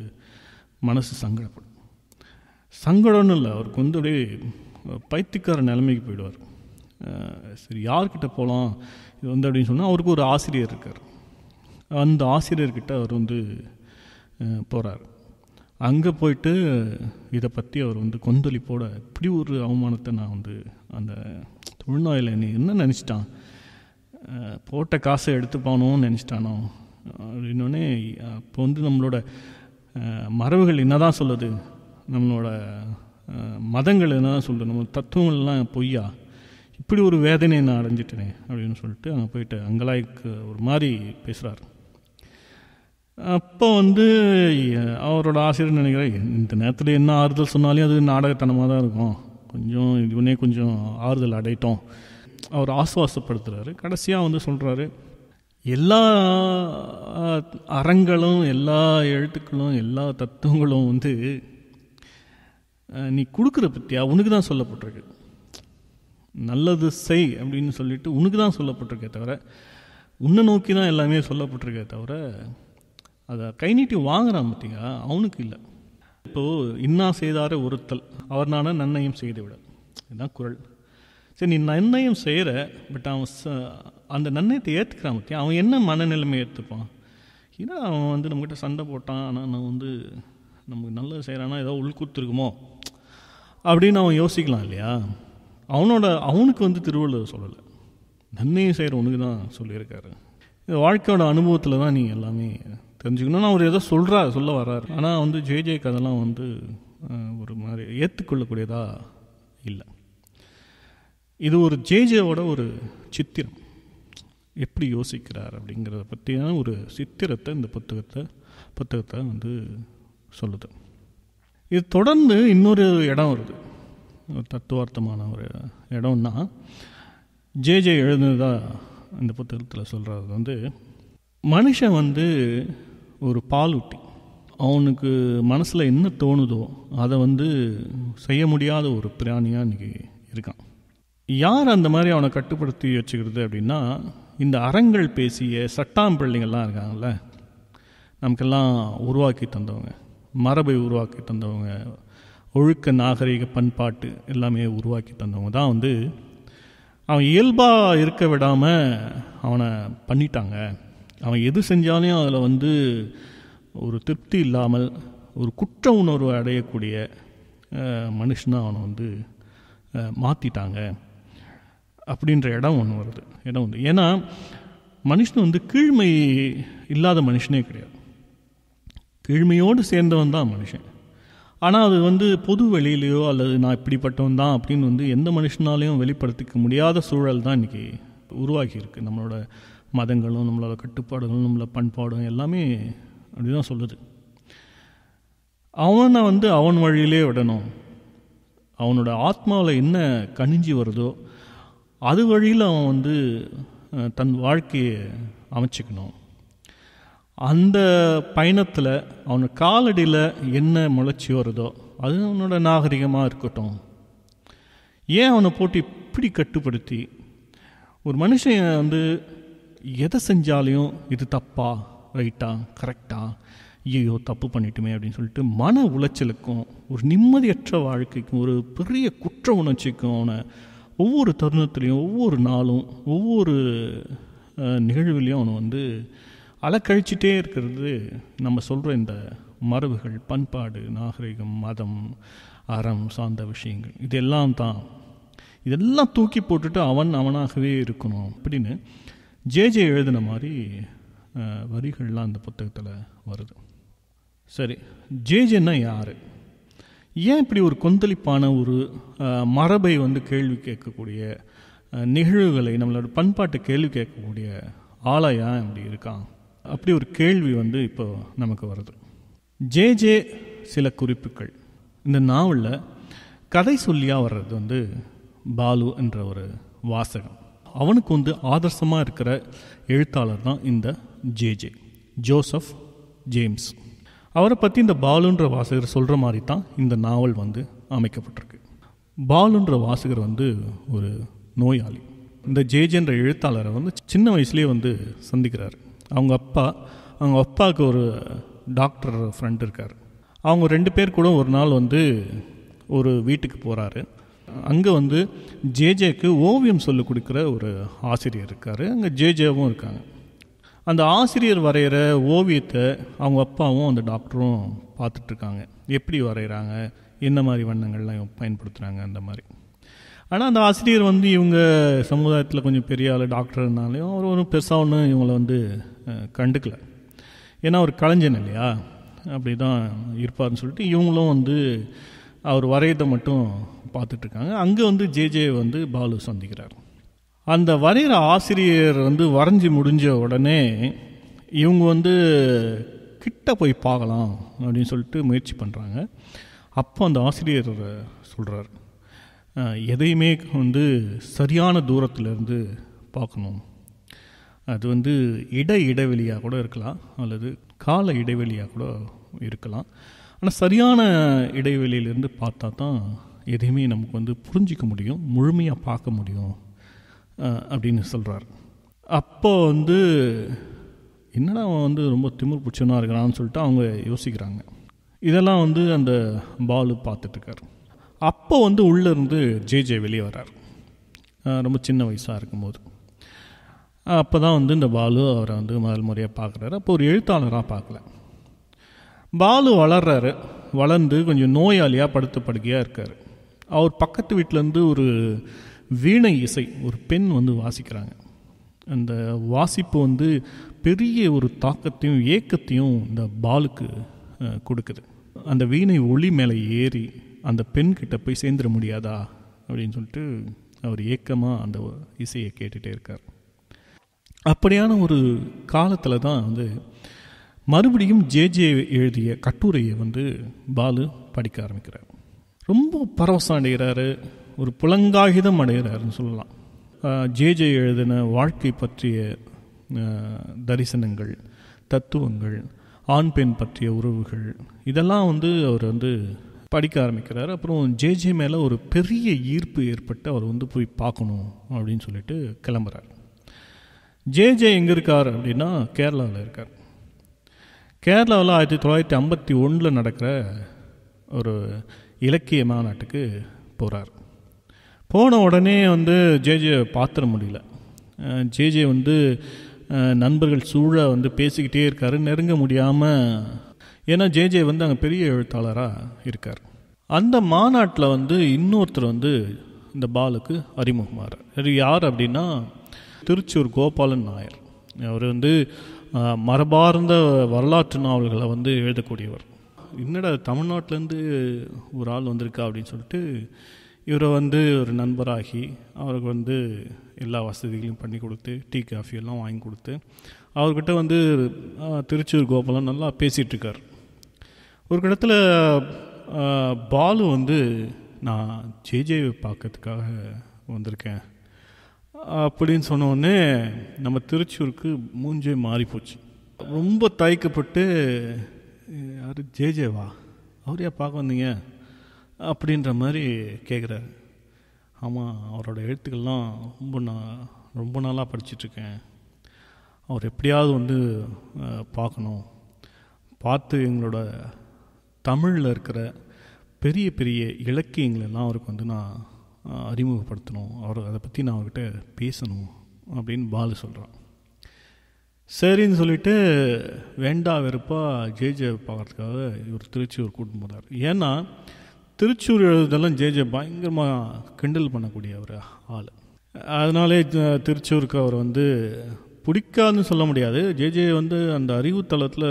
மனசு சங்கடப்படும் சங்கடம்னு இல்லை அவருக்கு வந்து அப்படியே பைத்தியக்கார நிலைமைக்கு போயிடுவார் சரி யார்கிட்ட போகலாம் இது வந்து அப்படின்னு சொன்னால் அவருக்கு ஒரு ஆசிரியர் இருக்கார் அந்த ஆசிரியர்கிட்ட அவர் வந்து போகிறார் அங்கே போயிட்டு இதை பற்றி அவர் வந்து கொந்தளிப்போட இப்படி ஒரு அவமானத்தை நான் வந்து அந்த தொழில்நோயில் நீ என்ன நினச்சிட்டான் போட்ட காசை போகணும்னு நினச்சிட்டானோ அப்படின்னோடனே அப்போ வந்து நம்மளோட மரபுகள் என்ன தான் சொல்லுது நம்மளோட மதங்கள் என்ன சொல்கிறது நம்ம தத்துவங்கள்லாம் பொய்யா இப்படி ஒரு வேதனையை நான் அடைஞ்சிட்டேனே அப்படின்னு சொல்லிட்டு அங்கே போயிட்டு அங்கலாய்க்கு ஒரு மாதிரி பேசுகிறார் அப்போ வந்து அவரோட ஆசிரியர் நினைக்கிறேன் இந்த நேரத்தில் என்ன ஆறுதல் சொன்னாலே அது நாடகத்தனமாக தான் இருக்கும் கொஞ்சம் இவனே கொஞ்சம் ஆறுதல் அடைட்டோம் அவர் ஆசுவாசப்படுத்துகிறாரு கடைசியாக வந்து சொல்கிறாரு எல்லா அறங்களும் எல்லா எழுத்துக்களும் எல்லா தத்துவங்களும் வந்து நீ கொடுக்குற பற்றியா உனக்கு தான் சொல்லப்பட்டிருக்கு நல்லது செய் அப்படின்னு சொல்லிட்டு உனக்கு தான் சொல்லப்பட்டிருக்கே தவிர உன்னை நோக்கி தான் எல்லாமே சொல்லப்பட்டிருக்கே தவிர அதை கை நீட்டி வாங்குறான் பற்றியா அவனுக்கு இல்லை இப்போது இன்னா செய்தார ஒருத்தல் அவர் நானே நன்னயம் செய்து விட இதுதான் குரல் சரி நீ நன்னயம் செய்கிற பட் அவன் ச அந்த நன்னயத்தை ஏற்றுக்கிறான் பற்றியா அவன் என்ன மனநிலைமை ஏற்றுப்பான் ஏன்னா அவன் வந்து நம்மக்கிட்ட சண்டை போட்டான் ஆனால் நான் வந்து நமக்கு நல்லது செய்கிறானா ஏதோ உள்கூத்துருக்குமோ அப்படின்னு அவன் யோசிக்கலாம் இல்லையா அவனோட அவனுக்கு வந்து திருவள்ளுவர் சொல்லலை நன்மையும் செய்கிறவனுக்கு தான் சொல்லியிருக்காரு இந்த வாழ்க்கையோட அனுபவத்தில் தான் நீங்கள் எல்லாமே தெரிஞ்சுக்கணும்னா அவர் ஏதோ சொல்கிறார் சொல்ல வர்றாரு ஆனால் வந்து ஜே ஜே கதெல்லாம் வந்து ஒரு மாதிரி ஏற்றுக்கொள்ளக்கூடியதாக இல்லை இது ஒரு ஜேஜேவோட ஒரு சித்திரம் எப்படி யோசிக்கிறார் அப்படிங்கிறத பற்றியான ஒரு சித்திரத்தை இந்த புத்தகத்தை புத்தகத்தை வந்து சொல்லுது இது தொடர்ந்து இன்னொரு இடம் வருது தத்துவார்த்தமான ஒரு இடம்னா ஜே ஜே எழுதுனதா இந்த புத்தகத்தில் சொல்கிறது வந்து மனுஷன் வந்து ஒரு பாலூட்டி அவனுக்கு மனசில் என்ன தோணுதோ அதை வந்து செய்ய முடியாத ஒரு பிராணியாக இன்றைக்கி இருக்கான் யார் அந்த மாதிரி அவனை கட்டுப்படுத்தி வச்சுக்கிறது அப்படின்னா இந்த அறங்கள் பேசிய சட்டாம்பள்ளிங்கள்லாம் இருக்காங்கல்ல நமக்கெல்லாம் உருவாக்கி தந்தவங்க மரபை உருவாக்கி தந்தவங்க ஒழுக்க நாகரிக பண்பாட்டு எல்லாமே உருவாக்கி தந்தவங்க தான் வந்து அவன் இயல்பாக இருக்க விடாமல் அவனை பண்ணிட்டாங்க அவன் எது செஞ்சாலையும் அதில் வந்து ஒரு திருப்தி இல்லாமல் ஒரு குற்ற உணர்வு அடையக்கூடிய மனுஷனாக அவனை வந்து மாற்றிட்டாங்க அப்படின்ற இடம் ஒன்று வருது இடம் வந்து ஏன்னா மனுஷன் வந்து கீழ்மை இல்லாத மனுஷனே கிடையாது தீழ்மையோடு சேர்ந்தவன் தான் மனுஷன் ஆனால் அது வந்து பொது வெளியிலையோ அல்லது நான் இப்படிப்பட்டவன் தான் அப்படின்னு வந்து எந்த மனுஷனாலையும் வெளிப்படுத்திக்க முடியாத சூழல் தான் இன்றைக்கி உருவாகியிருக்கு நம்மளோட மதங்களும் நம்மளோட கட்டுப்பாடுகளும் நம்மளோட பண்பாடும் எல்லாமே அப்படி தான் சொல்லுது அவனை வந்து அவன் வழியிலே விடணும் அவனோட ஆத்மாவில் என்ன கணிஞ்சி வருதோ அது வழியில் அவன் வந்து தன் வாழ்க்கையை அமைச்சிக்கணும் அந்த பயணத்தில் அவன் காலடியில் என்ன முளைச்சி வருதோ அது அவனோட நாகரிகமாக இருக்கட்டும் ஏன் அவனை போட்டு இப்படி கட்டுப்படுத்தி ஒரு மனுஷன் வந்து எதை செஞ்சாலையும் இது தப்பா ரைட்டா கரெக்டா ஐயோ தப்பு பண்ணிட்டுமே அப்படின்னு சொல்லிட்டு மன உளைச்சலுக்கும் ஒரு நிம்மதியற்ற வாழ்க்கைக்கும் ஒரு பெரிய குற்ற உணர்ச்சிக்கும் அவனை ஒவ்வொரு தருணத்துலேயும் ஒவ்வொரு நாளும் ஒவ்வொரு நிகழ்வுலேயும் அவனை வந்து அலக்கழிச்சிட்டே இருக்கிறது நம்ம சொல்கிற இந்த மரபுகள் பண்பாடு நாகரிகம் மதம் அறம் சார்ந்த விஷயங்கள் இதெல்லாம் தான் இதெல்லாம் தூக்கி போட்டுட்டு அவன் அவனாகவே இருக்கணும் அப்படின்னு ஜேஜே எழுதின மாதிரி வரிகள்லாம் அந்த புத்தகத்தில் வருது சரி ஜேஜேன்னா யார் ஏன் இப்படி ஒரு கொந்தளிப்பான ஒரு மரபை வந்து கேள்வி கேட்கக்கூடிய நிகழ்வுகளை நம்மளோட பண்பாட்டை கேள்வி கேட்கக்கூடிய ஆளாயா இப்படி இருக்கான் அப்படி ஒரு கேள்வி வந்து இப்போ நமக்கு வருது ஜே ஜே சில குறிப்புகள் இந்த நாவலில் கதை சொல்லியாக வர்றது வந்து பாலு என்ற ஒரு வாசகம் அவனுக்கு வந்து ஆதர்சமாக இருக்கிற எழுத்தாளர் தான் இந்த ஜே ஜே ஜோசப் ஜேம்ஸ் அவரை பற்றி இந்த பாலுன்ற வாசகர் சொல்கிற மாதிரி தான் இந்த நாவல் வந்து அமைக்கப்பட்டிருக்கு பாலுன்ற வாசகர் வந்து ஒரு நோயாளி இந்த ஜேஜேன்ற எழுத்தாளரை வந்து சின்ன வயசுலேயே வந்து சந்திக்கிறார் அவங்க அப்பா அவங்க அப்பாவுக்கு ஒரு டாக்டர் ஃப்ரெண்ட் இருக்கார் அவங்க ரெண்டு பேர் கூட ஒரு நாள் வந்து ஒரு வீட்டுக்கு போகிறாரு அங்கே வந்து ஜேஜேக்கு ஓவியம் சொல்லிக் கொடுக்குற ஒரு ஆசிரியர் இருக்கார் அங்கே ஜேஜேவும் இருக்காங்க அந்த ஆசிரியர் வரைகிற ஓவியத்தை அவங்க அப்பாவும் அந்த டாக்டரும் பார்த்துட்ருக்காங்க எப்படி வரைகிறாங்க என்ன மாதிரி வண்ணங்கள்லாம் பயன்படுத்துகிறாங்க அந்த மாதிரி ஆனால் அந்த ஆசிரியர் வந்து இவங்க சமுதாயத்தில் கொஞ்சம் பெரிய ஆள் டாக்டர்னாலையும் அவர் ஒரு பெருசாக ஒன்றும் இவங்களை வந்து கண்டுக்கலை ஏன்னா அவர் கலைஞன் இல்லையா அப்படி தான் இருப்பார்னு சொல்லிட்டு இவங்களும் வந்து அவர் வரையத்தை மட்டும் பார்த்துட்ருக்காங்க அங்கே வந்து ஜேஜே வந்து பாலு சந்திக்கிறார் அந்த வரைகிற ஆசிரியர் வந்து வரைஞ்சி முடிஞ்ச உடனே இவங்க வந்து கிட்ட போய் பார்க்கலாம் அப்படின்னு சொல்லிட்டு முயற்சி பண்ணுறாங்க அப்போ அந்த ஆசிரியர் சொல்கிறார் எதையுமே வந்து சரியான தூரத்திலிருந்து பார்க்கணும் அது வந்து இட இடைவெளியாக கூட இருக்கலாம் அல்லது கால இடைவெளியாக கூட இருக்கலாம் ஆனால் சரியான இடைவெளியிலேருந்து பார்த்தா தான் எதையுமே நமக்கு வந்து புரிஞ்சிக்க முடியும் முழுமையாக பார்க்க முடியும் அப்படின்னு சொல்கிறார் அப்போ வந்து என்னடா அவன் வந்து ரொம்ப திமிர் பிடிச்சவனாக இருக்கிறான்னு சொல்லிட்டு அவங்க யோசிக்கிறாங்க இதெல்லாம் வந்து அந்த பாலு பார்த்துட்ருக்காரு அப்போ வந்து உள்ளேருந்து ஜேஜே வெளியே வர்றார் ரொம்ப சின்ன வயசாக இருக்கும்போது அப்போ தான் வந்து இந்த பாலு அவரை வந்து முதல் முறையாக பார்க்குறாரு அப்போ ஒரு எழுத்தாளராக பார்க்கல பாலு வளர்றாரு வளர்ந்து கொஞ்சம் நோயாளியாக படுத்து படுக்கையாக இருக்கார் அவர் பக்கத்து வீட்டிலேருந்து ஒரு வீணை இசை ஒரு பெண் வந்து வாசிக்கிறாங்க அந்த வாசிப்பு வந்து பெரிய ஒரு தாக்கத்தையும் ஏக்கத்தையும் இந்த பாலுக்கு கொடுக்குது அந்த வீணை ஒளி மேலே ஏறி அந்த பெண் கிட்ட போய் சேர்ந்துட முடியாதா அப்படின்னு சொல்லிட்டு அவர் ஏக்கமாக அந்த இசையை கேட்டுகிட்டே இருக்கார் அப்படியான ஒரு காலத்தில் தான் வந்து மறுபடியும் ஜேஜே எழுதிய கட்டுரையை வந்து பாலு படிக்க ஆரம்பிக்கிறார் ரொம்ப பரவசம் அடைகிறாரு ஒரு புலங்காகிதம் அடைகிறாருன்னு சொல்லலாம் ஜேஜே எழுதின வாழ்க்கை பற்றிய தரிசனங்கள் தத்துவங்கள் ஆண் பெண் பற்றிய உறவுகள் இதெல்லாம் வந்து அவர் வந்து படிக்க ஆரம்பிக்கிறார் அப்புறம் ஜேஜே மேலே ஒரு பெரிய ஈர்ப்பு ஏற்பட்டு அவர் வந்து போய் பார்க்கணும் அப்படின்னு சொல்லிட்டு கிளம்புறார் ஜேஜே எங்கே இருக்கார் அப்படின்னா கேரளாவில் இருக்கார் கேரளாவில் ஆயிரத்தி தொள்ளாயிரத்தி ஐம்பத்தி ஒன்றில் நடக்கிற ஒரு இலக்கிய மாநாட்டுக்கு போகிறார் போன உடனே வந்து ஜேஜே பார்த்துட முடியல ஜேஜே வந்து நண்பர்கள் சூழ வந்து பேசிக்கிட்டே இருக்கார் நெருங்க முடியாமல் ஏன்னா ஜே ஜே வந்து அங்கே பெரிய எழுத்தாளராக இருக்கார் அந்த மாநாட்டில் வந்து இன்னொருத்தர் வந்து இந்த பாலுக்கு அறிமுகமாக அது யார் அப்படின்னா திருச்சூர் கோபாலன் நாயர் அவர் வந்து மரபார்ந்த வரலாற்று நாவல்களை வந்து எழுதக்கூடியவர் என்னடா தமிழ்நாட்டிலேருந்து ஒரு ஆள் வந்திருக்கா அப்படின்னு சொல்லிட்டு இவரை வந்து ஒரு நண்பராகி அவருக்கு வந்து எல்லா வசதிகளையும் பண்ணி கொடுத்து டீ காஃபி எல்லாம் வாங்கி கொடுத்து அவர்கிட்ட வந்து திருச்சூர் கோபாலன் நல்லா பேசிகிட்ருக்கார் ஒரு இடத்துல பாலு வந்து நான் ஜேஜேவை பார்க்கறதுக்காக வந்திருக்கேன் அப்படின்னு சொன்னோடனே நம்ம திருச்சூருக்கு மூஞ்சே மாறி போச்சு ரொம்ப தயக்கப்பட்டு யார் ஜேஜேவா அவர் ஏன் பார்க்க வந்தீங்க அப்படின்ற மாதிரி கேட்குறாரு ஆமாம் அவரோட எழுத்துக்கள்லாம் ரொம்ப நான் ரொம்ப நாளாக படிச்சிட்ருக்கேன் அவர் எப்படியாவது வந்து பார்க்கணும் பார்த்து எங்களோட தமிழில் இருக்கிற பெரிய பெரிய இலக்கியங்களெல்லாம் அவருக்கு வந்து நான் அறிமுகப்படுத்தணும் அவர் அதை பற்றி நான் அவர்கிட்ட பேசணும் அப்படின்னு பாலு சொல்கிறான் சரின்னு சொல்லிட்டு வேண்டா வெறுப்பாக ஜேஜே பார்க்குறதுக்காக இவர் திருச்சியூர் கூட்டு போகிறார் ஏன்னா திருச்சூர் எழுதுதெல்லாம் ஜேஜே பயங்கரமாக கிண்டல் பண்ணக்கூடிய ஒரு ஆள் அதனாலே திருச்சூருக்கு அவர் வந்து பிடிக்காதுன்னு சொல்ல முடியாது ஜேஜே வந்து அந்த அறிவு தளத்தில்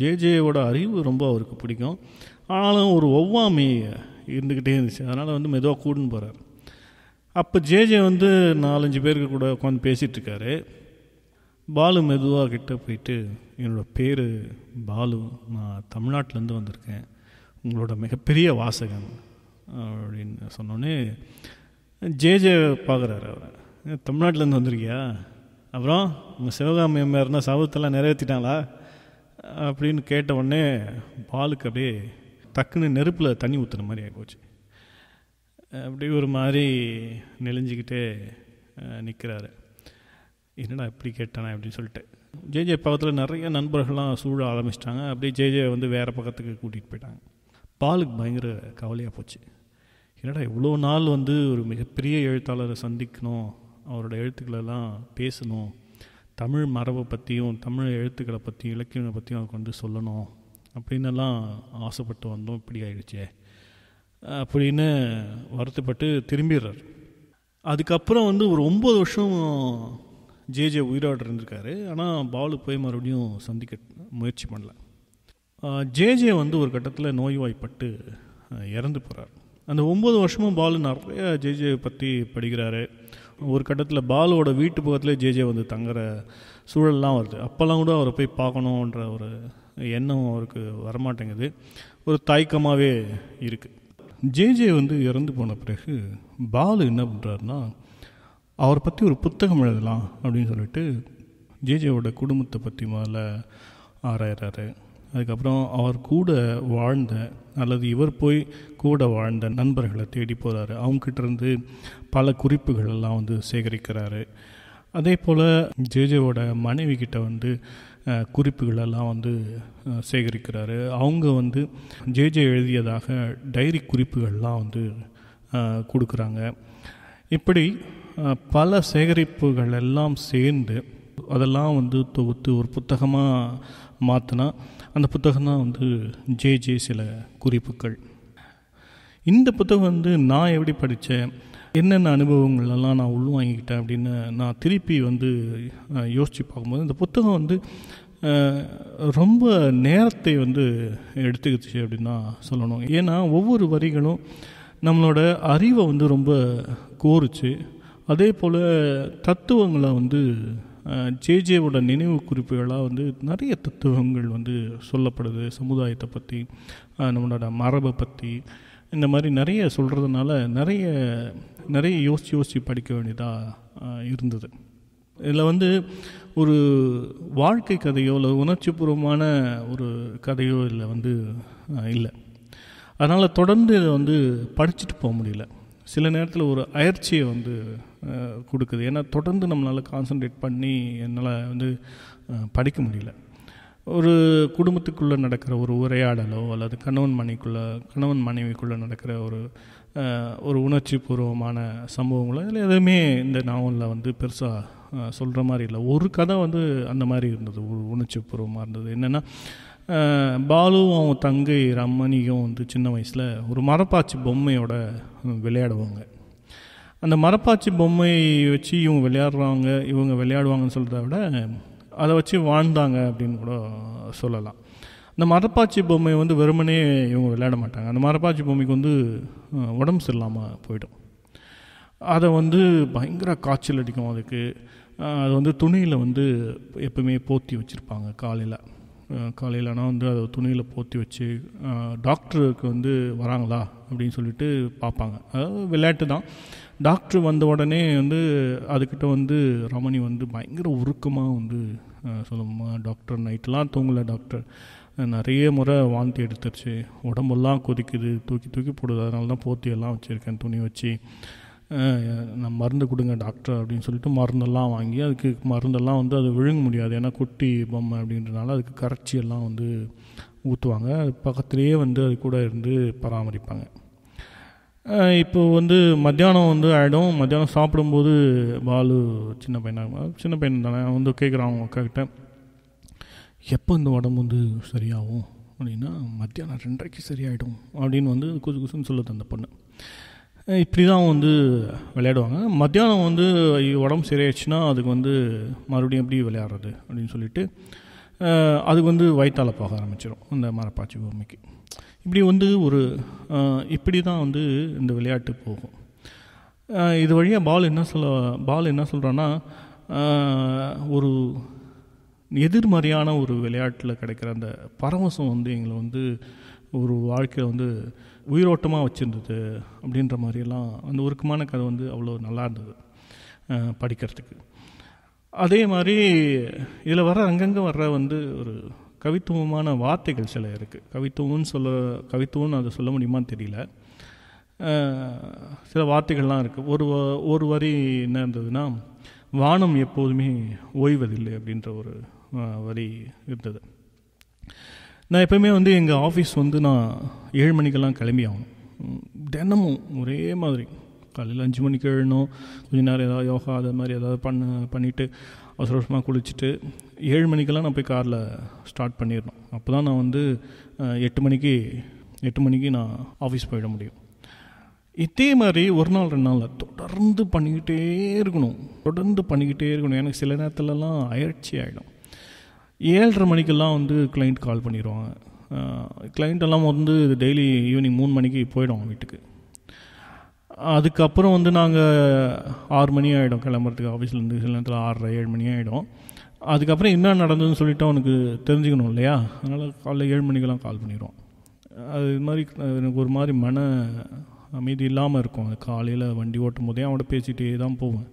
ஜேஜேவோட அறிவு ரொம்ப அவருக்கு பிடிக்கும் ஆனாலும் ஒரு ஒவ்வாமை இருந்துக்கிட்டே இருந்துச்சு அதனால் வந்து மெதுவாக கூடுன்னு போகிறார் அப்போ ஜேஜே வந்து நாலஞ்சு பேருக்கு கூட உட்காந்து பேசிகிட்ருக்காரு பாலு மெதுவாக கிட்ட போயிட்டு என்னோடய பேர் பாலு நான் தமிழ்நாட்டிலேருந்து வந்திருக்கேன் உங்களோட மிகப்பெரிய வாசகன் அப்படின்னு சொன்னோன்னே ஜேஜே பார்க்குறாரு அவர் தமிழ்நாட்டிலேருந்து வந்திருக்கியா அப்புறம் உங்கள் சிவகாமி அம்மையார்னா சவத்தெல்லாம் நிறைவேற்றிட்டாங்களா அப்படின்னு கேட்ட உடனே பாலுக்கு அப்படியே டக்குன்னு நெருப்பில் தண்ணி ஊற்றுன மாதிரி ஆகிப்போச்சு அப்படி ஒரு மாதிரி நெளிஞ்சிக்கிட்டே நிற்கிறாரு என்னடா இப்படி கேட்டானா அப்படின்னு சொல்லிட்டு ஜேஜே பக்கத்தில் நிறைய நண்பர்கள்லாம் சூழ ஆரம்பிச்சிட்டாங்க அப்படியே ஜேஜே வந்து வேறு பக்கத்துக்கு கூட்டிகிட்டு போயிட்டாங்க பாலுக்கு பயங்கர கவலையாக போச்சு என்னடா இவ்வளோ நாள் வந்து ஒரு மிகப்பெரிய எழுத்தாளரை சந்திக்கணும் அவரோட எழுத்துக்களெல்லாம் பேசணும் தமிழ் மரபை பற்றியும் தமிழ் எழுத்துக்களை பற்றியும் இலக்கியங்களை பற்றியும் அவருக்கு வந்து சொல்லணும் அப்படின்னெல்லாம் ஆசைப்பட்டு வந்தோம் இப்படி ஆயிடுச்சே அப்படின்னு வருத்தப்பட்டு திரும்பிடுறார் அதுக்கப்புறம் வந்து ஒரு ஒம்பது வருஷம் ஜேஜே உயிரோடு இருந்திருக்காரு ஆனால் பாலு போய் மறுபடியும் சந்திக்க முயற்சி பண்ணல ஜேஜே வந்து ஒரு கட்டத்தில் நோய்வாய்ப்பட்டு இறந்து போகிறார் அந்த ஒம்பது வருஷமும் பாலு நிறைய ஜேஜே பற்றி படிக்கிறாரு ஒரு கட்டத்தில் பாலுவோட வீட்டு பக்கத்துலேயே ஜேஜே வந்து தங்குற சூழல்லாம் வருது அப்போல்லாம் கூட அவரை போய் பார்க்கணுன்ற ஒரு எண்ணம் அவருக்கு வரமாட்டேங்குது ஒரு தாய்க்கமாகவே இருக்குது ஜேஜே வந்து இறந்து போன பிறகு பாலு என்ன பண்ணுறாருன்னா அவரை பற்றி ஒரு புத்தகம் எழுதலாம் அப்படின்னு சொல்லிட்டு ஜேஜேவோட குடும்பத்தை பற்றி முதல்ல ஆராயிறாரு அதுக்கப்புறம் அவர் கூட வாழ்ந்த அல்லது இவர் போய் கூட வாழ்ந்த நண்பர்களை தேடி போகிறாரு இருந்து பல குறிப்புகள் எல்லாம் வந்து சேகரிக்கிறாரு அதே போல் ஜேஜேவோட மனைவி கிட்ட வந்து குறிப்புகளெல்லாம் வந்து சேகரிக்கிறாரு அவங்க வந்து ஜேஜே எழுதியதாக டைரி குறிப்புகள்லாம் வந்து கொடுக்குறாங்க இப்படி பல சேகரிப்புகள் எல்லாம் சேர்ந்து அதெல்லாம் வந்து தொகுத்து ஒரு புத்தகமாக மாற்றினா அந்த புத்தகம் தான் வந்து ஜே ஜே சில குறிப்புகள் இந்த புத்தகம் வந்து நான் எப்படி படித்தேன் என்னென்ன அனுபவங்களெல்லாம் நான் உள்வாங்கிக்கிட்டேன் அப்படின்னு நான் திருப்பி வந்து யோசித்து பார்க்கும்போது இந்த புத்தகம் வந்து ரொம்ப நேரத்தை வந்து எடுத்துக்கிச்சு அப்படின்னா சொல்லணும் ஏன்னா ஒவ்வொரு வரிகளும் நம்மளோட அறிவை வந்து ரொம்ப கோரிச்சு அதே போல் தத்துவங்களை வந்து ஜேஜேவோட நினைவு குறிப்புகளாக வந்து நிறைய தத்துவங்கள் வந்து சொல்லப்படுது சமுதாயத்தை பற்றி நம்மளோட மரபை பற்றி இந்த மாதிரி நிறைய சொல்கிறதுனால நிறைய நிறைய யோசித்து யோசித்து படிக்க வேண்டியதாக இருந்தது இதில் வந்து ஒரு வாழ்க்கை கதையோ இல்லை உணர்ச்சிபூர்வமான ஒரு கதையோ இல்லை வந்து இல்லை அதனால் தொடர்ந்து இதை வந்து படிச்சுட்டு போக முடியல சில நேரத்தில் ஒரு அயற்சியை வந்து கொடுக்குது ஏன்னா தொடர்ந்து நம்மளால் கான்சன்ட்ரேட் பண்ணி என்னால் வந்து படிக்க முடியல ஒரு குடும்பத்துக்குள்ளே நடக்கிற ஒரு உரையாடலோ அல்லது கணவன் மனைக்குள்ளே கணவன் மனைவிக்குள்ளே நடக்கிற ஒரு ஒரு உணர்ச்சி பூர்வமான சம்பவங்களோ இதில் எதுவுமே இந்த நாவலில் வந்து பெருசாக சொல்கிற மாதிரி இல்லை ஒரு கதை வந்து அந்த மாதிரி இருந்தது ஒரு உணர்ச்சி பூர்வமாக இருந்தது என்னென்னா பாலுவும் அவங்க தங்கை ரம்மணியும் வந்து சின்ன வயசில் ஒரு மரப்பாச்சி பொம்மையோட விளையாடுவாங்க அந்த மரப்பாச்சி பொம்மையை வச்சு இவங்க விளையாடுறாங்க இவங்க விளையாடுவாங்கன்னு சொல்கிறத விட அதை வச்சு வாழ்ந்தாங்க அப்படின்னு கூட சொல்லலாம் அந்த மரப்பாச்சி பொம்மை வந்து வெறுமனே இவங்க விளையாட மாட்டாங்க அந்த மரப்பாச்சி பொம்மைக்கு வந்து உடம்பு சரியில்லாமல் போயிடும் அதை வந்து பயங்கர காய்ச்சல் அடிக்கும் அதுக்கு அது வந்து துணியில் வந்து எப்பவுமே போற்றி வச்சுருப்பாங்க காலையில் காலையிலனா வந்து அதை துணியில் போற்றி வச்சு டாக்டருக்கு வந்து வராங்களா அப்படின்னு சொல்லிட்டு பார்ப்பாங்க அதாவது விளையாட்டு தான் டாக்டர் வந்த உடனே வந்து அதுக்கிட்ட வந்து ரமணி வந்து பயங்கர உருக்கமாக வந்து சொல்லுமா டாக்டர் நைட்லாம் தூங்கலை டாக்டர் நிறைய முறை வாந்தி எடுத்துருச்சு உடம்பெல்லாம் கொதிக்குது தூக்கி தூக்கி போடுது அதனால தான் எல்லாம் வச்சுருக்கேன் துணி வச்சு நான் மருந்து கொடுங்க டாக்டர் அப்படின்னு சொல்லிட்டு மருந்தெல்லாம் வாங்கி அதுக்கு மருந்தெல்லாம் வந்து அது விழுங்க முடியாது ஏன்னா குட்டி பொம்மை அப்படின்றனால அதுக்கு கரைச்சியெல்லாம் வந்து ஊற்றுவாங்க அது பக்கத்துலேயே வந்து அது கூட இருந்து பராமரிப்பாங்க இப்போது வந்து மத்தியானம் வந்து ஆகிடும் மத்தியானம் சாப்பிடும்போது பாலு சின்ன பையனாக சின்ன பையன் தானே வந்து கேட்குறான் அவங்க அக்காக்கிட்ட எப்போ இந்த உடம்பு வந்து சரியாகும் அப்படின்னா மத்தியானம் ரெண்டரைக்கு சரியாயிடும் அப்படின்னு வந்து குசு குசுன்னு சொல்லுது அந்த பொண்ணு இப்படி தான் வந்து விளையாடுவாங்க மத்தியானம் வந்து உடம்பு சரியாயிடுச்சுன்னா அதுக்கு வந்து மறுபடியும் எப்படி விளையாடுறது அப்படின்னு சொல்லிட்டு அதுக்கு வந்து வயிற்றால் போக ஆரம்பிச்சிடும் அந்த மரப்பாச்சி பூமிக்கு இப்படி வந்து ஒரு இப்படி தான் வந்து இந்த விளையாட்டு போகும் இது வழியாக பால் என்ன சொல்ல பால் என்ன சொல்கிறான்னா ஒரு எதிர்மறையான ஒரு விளையாட்டில் கிடைக்கிற அந்த பரவசம் வந்து எங்களை வந்து ஒரு வாழ்க்கையில் வந்து உயிரோட்டமாக வச்சுருந்தது அப்படின்ற மாதிரியெல்லாம் அந்த உருக்கமான கதை வந்து அவ்வளோ நல்லா இருந்தது படிக்கிறதுக்கு அதே மாதிரி இதில் வர அங்கங்கே வர்ற வந்து ஒரு கவித்துவமான வார்த்தைகள் சில இருக்குது கவித்துவம்னு சொல்ல கவித்துவம்னு அதை சொல்ல முடியுமான்னு தெரியல சில வார்த்தைகள்லாம் இருக்குது ஒரு ஒரு வரி என்ன இருந்ததுன்னா வானம் எப்போதுமே ஓய்வதில்லை அப்படின்ற ஒரு வரி இருந்தது நான் எப்போயுமே வந்து எங்கள் ஆஃபீஸ் வந்து நான் ஏழு மணிக்கெல்லாம் கிளம்பி ஆகணும் தினமும் ஒரே மாதிரி காலையில் அஞ்சு மணிக்கு எழுணும் கொஞ்சம் நேரம் ஏதாவது யோகா அதை மாதிரி ஏதாவது பண்ண பண்ணிவிட்டு அவசர அவசரமாக குளிச்சுட்டு ஏழு மணிக்கெல்லாம் நான் போய் காரில் ஸ்டார்ட் பண்ணிடணும் அப்போ தான் நான் வந்து எட்டு மணிக்கு எட்டு மணிக்கு நான் ஆஃபீஸ் போயிட முடியும் இதே மாதிரி ஒரு நாள் ரெண்டு நாளில் தொடர்ந்து பண்ணிக்கிட்டே இருக்கணும் தொடர்ந்து பண்ணிக்கிட்டே இருக்கணும் எனக்கு சில நேரத்துலலாம் அயற்சி ஆகிடும் ஏழரை மணிக்கெல்லாம் வந்து கிளைண்ட் கால் பண்ணிடுவாங்க கிளைண்ட் எல்லாம் வந்து டெய்லி ஈவினிங் மூணு மணிக்கு போயிடும் வீட்டுக்கு அதுக்கப்புறம் வந்து நாங்கள் ஆறு மணி ஆகிடும் கிளம்புறதுக்கு ஆஃபீஸ்லேருந்து சில நேரத்தில் ஆறரை ஏழு மணி ஆகிடும் அதுக்கப்புறம் என்ன நடந்ததுன்னு சொல்லிவிட்டு அவனுக்கு தெரிஞ்சுக்கணும் இல்லையா அதனால் காலைல ஏழு மணிக்கெல்லாம் கால் பண்ணிடுவோம் அது இது மாதிரி எனக்கு ஒரு மாதிரி மன அமைதி இல்லாமல் இருக்கும் அது காலையில் வண்டி ஓட்டும் போதே அவனோட பேசிகிட்டே தான் போவேன்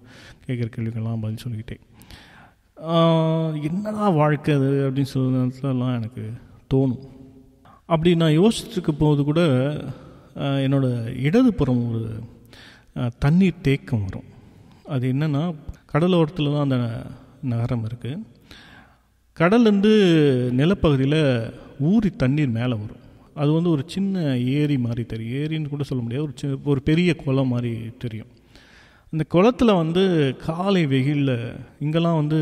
கேட்குற கேள்விக்கெல்லாம் பதில் சொல்லிக்கிட்டே என்னடா வாழ்க்கை அது அப்படின்னு சொல்கிற நேரத்துலலாம் எனக்கு தோணும் அப்படி நான் யோசிச்சுருக்க போது கூட என்னோடய புறம் ஒரு தண்ணீர் தேக்கம் வரும் அது என்னென்னா கடலோரத்தில் தான் அந்த நகரம் இருக்குது கடல்லேருந்து நிலப்பகுதியில் ஊறி தண்ணீர் மேலே வரும் அது வந்து ஒரு சின்ன ஏரி மாதிரி தெரியும் ஏரின்னு கூட சொல்ல முடியாது ஒரு சி ஒரு பெரிய குளம் மாதிரி தெரியும் அந்த குளத்தில் வந்து காலை வெயிலில் இங்கெல்லாம் வந்து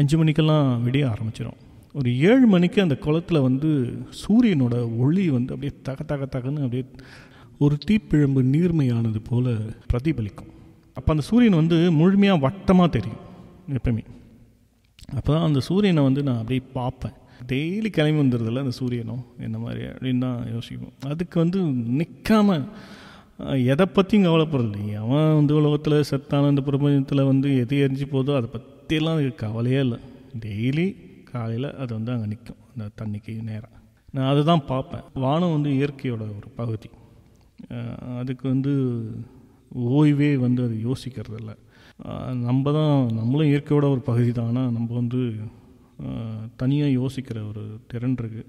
அஞ்சு மணிக்கெல்லாம் விடிய ஆரம்பிச்சிடும் ஒரு ஏழு மணிக்கு அந்த குளத்தில் வந்து சூரியனோட ஒளி வந்து அப்படியே தக தக தகன்னு அப்படியே ஒரு தீப்பிழம்பு நீர்மையானது போல் பிரதிபலிக்கும் அப்போ அந்த சூரியன் வந்து முழுமையாக வட்டமாக தெரியும் எப்பவுமே அப்போ தான் அந்த சூரியனை வந்து நான் அப்படியே பார்ப்பேன் டெய்லி கிளம்பி வந்துடுறதில்ல அந்த சூரியனும் என்ன மாதிரி அப்படின்னு தான் யோசிப்போம் அதுக்கு வந்து நிற்காமல் எதை பற்றியும் கவலைப்படுறது அவன் வந்து உலகத்தில் செத்தான இந்த பிரபஞ்சத்தில் வந்து எது எரிஞ்சு போதோ அதை பற்றியெல்லாம் கவலையே இல்லை டெய்லி காலையில் அது வந்து அங்கே நிற்கும் அந்த தண்ணிக்கு நேரம் நான் அதை தான் பார்ப்பேன் வானம் வந்து இயற்கையோட ஒரு பகுதி அதுக்கு வந்து ஓய்வே வந்து அது யோசிக்கிறது இல்லை நம்ம தான் நம்மளும் இயற்கையோட ஒரு பகுதி தான் ஆனால் நம்ம வந்து தனியாக யோசிக்கிற ஒரு திறன் இருக்குது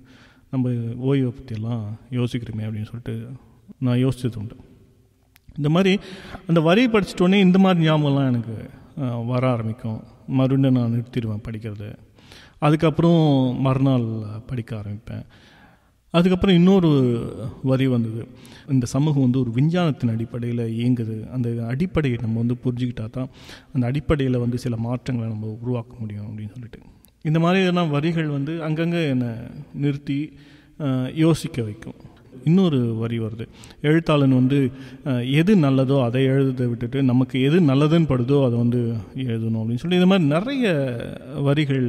நம்ம ஓய்வை பற்றியெல்லாம் யோசிக்கிறோமே அப்படின்னு சொல்லிட்டு நான் யோசித்தது உண்டு இந்த மாதிரி அந்த வரி படிச்சிட்டோன்னே இந்த மாதிரி ஞாபகம்லாம் எனக்கு வர ஆரம்பிக்கும் மறுபடியும் நான் நிறுத்திடுவேன் படிக்கிறது அதுக்கப்புறம் மறுநாள் படிக்க ஆரம்பிப்பேன் அதுக்கப்புறம் இன்னொரு வரி வந்தது இந்த சமூகம் வந்து ஒரு விஞ்ஞானத்தின் அடிப்படையில் இயங்குது அந்த அடிப்படையை நம்ம வந்து புரிஞ்சுக்கிட்டா தான் அந்த அடிப்படையில் வந்து சில மாற்றங்களை நம்ம உருவாக்க முடியும் அப்படின்னு சொல்லிட்டு இந்த மாதிரியான வரிகள் வந்து அங்கங்கே என்னை நிறுத்தி யோசிக்க வைக்கும் இன்னொரு வரி வருது எழுத்தாளன் வந்து எது நல்லதோ அதை எழுத விட்டுட்டு நமக்கு எது நல்லதுன்னு படுதோ அதை வந்து எழுதணும் அப்படின்னு சொல்லி இந்த மாதிரி நிறைய வரிகள்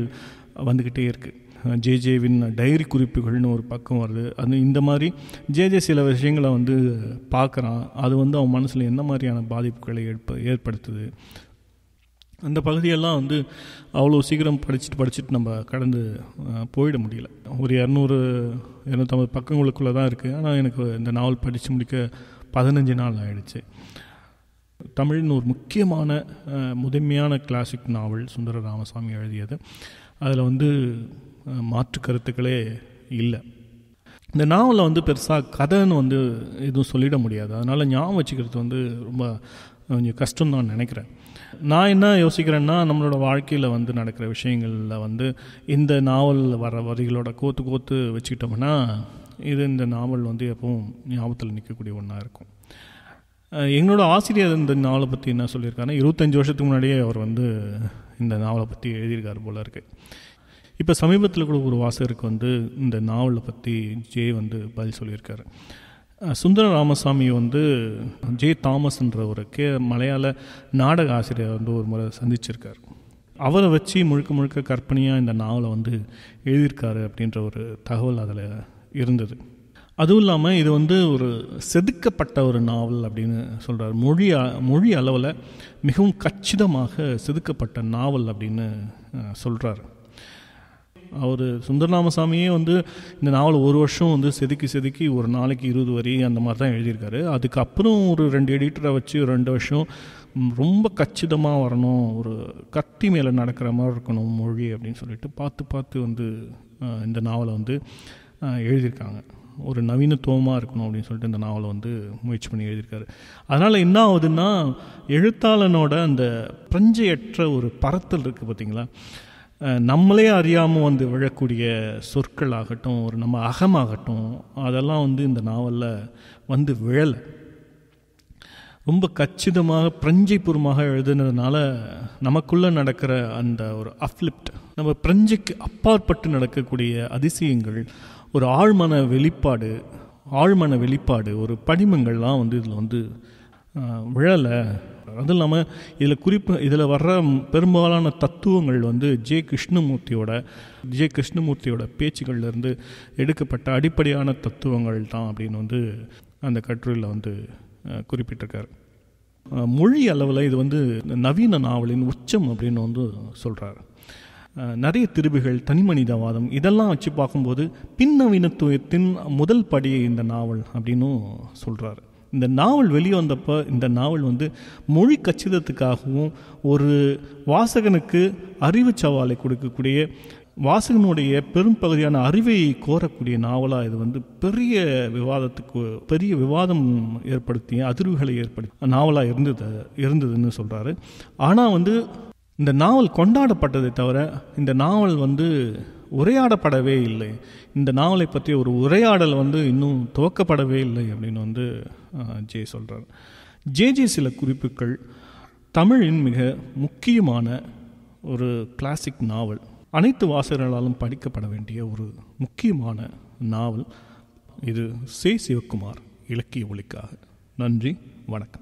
வந்துக்கிட்டே இருக்குது ஜேஜேவின் டைரி குறிப்புகள்னு ஒரு பக்கம் வருது அது இந்த மாதிரி ஜேஜே சில விஷயங்களை வந்து பார்க்குறான் அது வந்து அவன் மனசில் என்ன மாதிரியான பாதிப்புகளை ஏற்ப ஏற்படுத்துது அந்த பகுதியெல்லாம் வந்து அவ்வளோ சீக்கிரம் படிச்சுட்டு படிச்சுட்டு நம்ம கடந்து போயிட முடியல ஒரு இரநூறு இரநூத்தம்பது பக்கங்களுக்குள்ளே தான் இருக்குது ஆனால் எனக்கு இந்த நாவல் படித்து முடிக்க பதினஞ்சு நாள் ஆயிடுச்சு தமிழின் ஒரு முக்கியமான முதன்மையான கிளாசிக் நாவல் சுந்தர ராமசாமி எழுதியது அதில் வந்து மாற்று கருத்துக்களே இல்லை இந்த நாவலில் வந்து பெருசாக கதைன்னு வந்து எதுவும் சொல்லிட முடியாது அதனால் ஞாபகம் வச்சுக்கிறது வந்து ரொம்ப கொஞ்சம் கஷ்டம் தான் நினைக்கிறேன் நான் என்ன யோசிக்கிறேன்னா நம்மளோட வாழ்க்கையில் வந்து நடக்கிற விஷயங்களில் வந்து இந்த நாவல் வர வரிகளோட கோத்து கோத்து வச்சுக்கிட்டோம்னா இது இந்த நாவல் வந்து எப்பவும் ஞாபகத்தில் நிற்கக்கூடிய ஒன்றாக இருக்கும் எங்களோட ஆசிரியர் இந்த நாவலை பற்றி என்ன சொல்லியிருக்காருன்னா இருபத்தஞ்சி வருஷத்துக்கு முன்னாடியே அவர் வந்து இந்த நாவலை பற்றி எழுதியிருக்காரு போல இருக்குது இப்போ சமீபத்தில் கூட ஒரு வாசகருக்கு வந்து இந்த நாவலை பற்றி ஜே வந்து பதில் சொல்லியிருக்காரு சுந்தர ராமசாமி வந்து ஜே தாமஸ்ன்ற ஒரு கே மலையாள நாடக ஆசிரியர் வந்து ஒரு முறை சந்திச்சிருக்கார் அவரை வச்சு முழுக்க முழுக்க கற்பனையாக இந்த நாவலை வந்து எழுதியிருக்காரு அப்படின்ற ஒரு தகவல் அதில் இருந்தது அதுவும் இல்லாமல் இது வந்து ஒரு செதுக்கப்பட்ட ஒரு நாவல் அப்படின்னு சொல்கிறார் மொழி மொழி அளவில் மிகவும் கச்சிதமாக செதுக்கப்பட்ட நாவல் அப்படின்னு சொல்கிறார் அவர் சுந்தரராமசாமியே வந்து இந்த நாவல் ஒரு வருஷம் வந்து செதுக்கி செதுக்கி ஒரு நாளைக்கு இருபது வரி அந்த மாதிரி தான் எழுதியிருக்காரு அதுக்கப்புறம் ஒரு ரெண்டு எடிட்டரை வச்சு ரெண்டு வருஷம் ரொம்ப கச்சிதமாக வரணும் ஒரு கத்தி மேலே நடக்கிற மாதிரி இருக்கணும் மொழி அப்படின்னு சொல்லிட்டு பார்த்து பார்த்து வந்து இந்த நாவலை வந்து எழுதியிருக்காங்க ஒரு நவீனத்துவமாக இருக்கணும் அப்படின்னு சொல்லிட்டு இந்த நாவலை வந்து முயற்சி பண்ணி எழுதியிருக்காரு அதனால் என்ன ஆகுதுன்னா எழுத்தாளனோட அந்த பிரஞ்சையற்ற ஒரு பரத்தல் இருக்குது பார்த்திங்களா நம்மளே அறியாமல் வந்து விழக்கூடிய சொற்கள் ஆகட்டும் ஒரு நம்ம அகமாகட்டும் அதெல்லாம் வந்து இந்த நாவலில் வந்து விழலை ரொம்ப கச்சிதமாக பிரஞ்சைபூர்வமாக எழுதுனதுனால நமக்குள்ளே நடக்கிற அந்த ஒரு அஃப்லிப்ட் நம்ம பிரஞ்சைக்கு அப்பாற்பட்டு நடக்கக்கூடிய அதிசயங்கள் ஒரு ஆழ்மன வெளிப்பாடு ஆழ்மன வெளிப்பாடு ஒரு படிமங்கள்லாம் வந்து இதில் வந்து விழலை அதுவும் இல்லாமல் இதில் குறிப்பு இதில் வர்ற பெரும்பாலான தத்துவங்கள் வந்து ஜே கிருஷ்ணமூர்த்தியோட ஜே கிருஷ்ணமூர்த்தியோட பேச்சுகள்லேருந்து எடுக்கப்பட்ட அடிப்படையான தத்துவங்கள் தான் அப்படின்னு வந்து அந்த கட்டுரையில் வந்து குறிப்பிட்டிருக்கார் மொழி அளவில் இது வந்து நவீன நாவலின் உச்சம் அப்படின்னு வந்து சொல்கிறாரு நிறைய திருவுகள் தனிமனிதவாதம் இதெல்லாம் வச்சு பார்க்கும்போது பின்னவீனத்துவத்தின் முதல் படியை இந்த நாவல் அப்படின்னும் சொல்கிறாரு இந்த நாவல் வெளிவந்தப்போ இந்த நாவல் வந்து மொழி கச்சிதத்துக்காகவும் ஒரு வாசகனுக்கு அறிவு சவாலை கொடுக்கக்கூடிய வாசகனுடைய பெரும் பகுதியான அறிவை கோரக்கூடிய நாவலாக இது வந்து பெரிய விவாதத்துக்கு பெரிய விவாதம் ஏற்படுத்திய அதிர்வுகளை ஏற்படுத்தி நாவலாக இருந்தது இருந்ததுன்னு சொல்கிறாரு ஆனால் வந்து இந்த நாவல் கொண்டாடப்பட்டதை தவிர இந்த நாவல் வந்து உரையாடப்படவே இல்லை இந்த நாவலை பற்றி ஒரு உரையாடல் வந்து இன்னும் துவக்கப்படவே இல்லை அப்படின்னு வந்து ஜே சொல்கிறார் ஜேஜே சில குறிப்புகள் தமிழின் மிக முக்கியமான ஒரு கிளாசிக் நாவல் அனைத்து வாசகர்களாலும் படிக்கப்பட வேண்டிய ஒரு முக்கியமான நாவல் இது சே சிவகுமார் இலக்கிய ஒளிக்காக நன்றி வணக்கம்